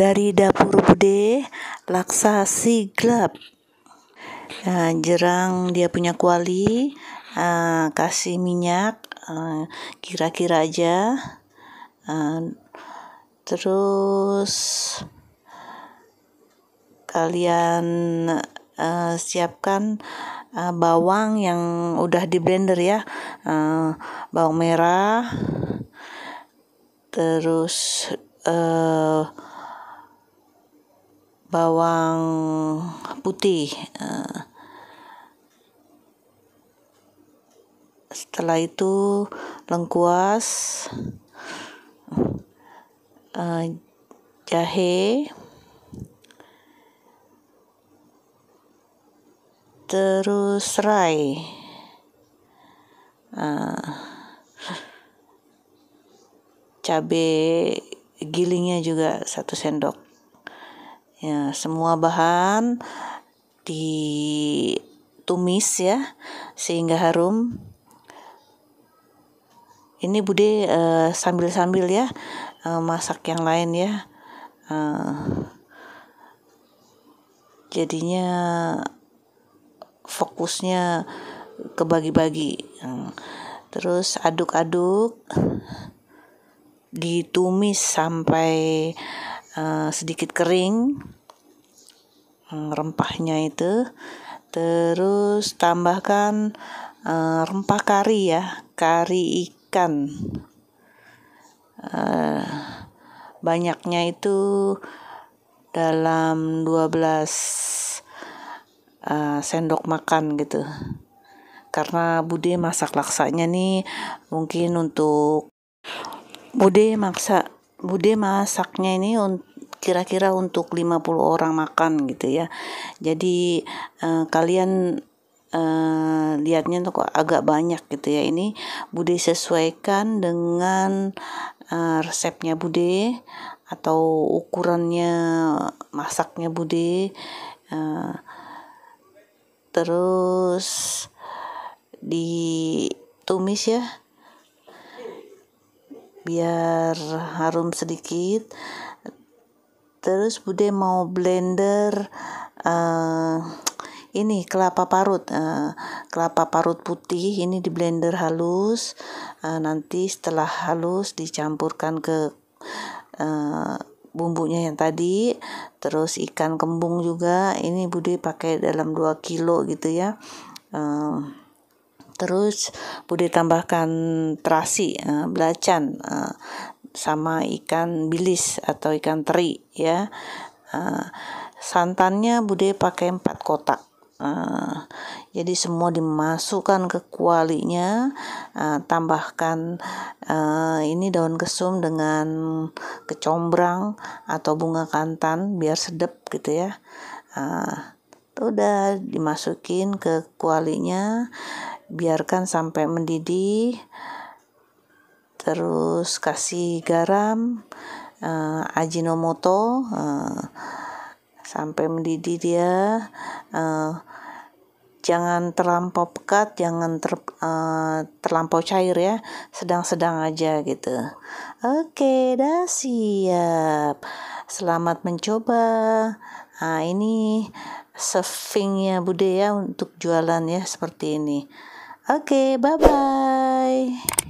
dari dapur bude laksa siglap ya, nah, jerang dia punya kuali uh, kasih minyak eh, kira-kira uh, aja uh, terus kalian uh, siapkan uh, bawang yang udah di blender ya uh, bawang merah terus uh, bawang putih. Eh. Setelah itu lengkuas, eh, jahe, terus serai. Eh, cabe gilingnya juga satu sendok ya semua bahan ditumis ya sehingga harum ini bude eh, sambil-sambil ya uh, masak yang lain ya uh, jadinya fokusnya ke bagi bagi terus aduk-aduk ditumis sampai Eh, sedikit kering eh, rempahnya itu terus tambahkan uh, rempah kari ya kari ikan uh, banyaknya itu dalam 12 uh, sendok makan gitu karena Bude masak laksanya nih mungkin untuk Bude masak Bude masaknya ini kira-kira untuk 50 orang makan gitu ya. Jadi eh, kalian eh, lihatnya tuh kok agak banyak gitu ya. Ini Bude sesuaikan dengan eh, resepnya Bude atau ukurannya masaknya Bude. Eh, terus ditumis ya biar harum sedikit terus bude mau blender uh, ini kelapa parut uh, kelapa parut putih ini di blender halus uh, nanti setelah halus dicampurkan ke uh, bumbunya yang tadi terus ikan kembung juga ini bude pakai dalam 2 kilo gitu ya uh, Terus Budi tambahkan terasi, uh, belacan, uh, sama ikan bilis atau ikan teri ya. Uh, santannya Budi pakai empat kotak. Uh, jadi semua dimasukkan ke kualinya, uh, tambahkan uh, ini daun kesum dengan kecombrang atau bunga kantan biar sedap gitu ya. Uh, udah dimasukin ke kualinya biarkan sampai mendidih terus kasih garam uh, ajinomoto uh, sampai mendidih dia uh, jangan terlampau pekat jangan ter, uh, terlampau cair ya sedang-sedang aja gitu oke dah siap selamat mencoba nah ini servingnya bude ya untuk jualan ya seperti ini Oke, okay, bye-bye.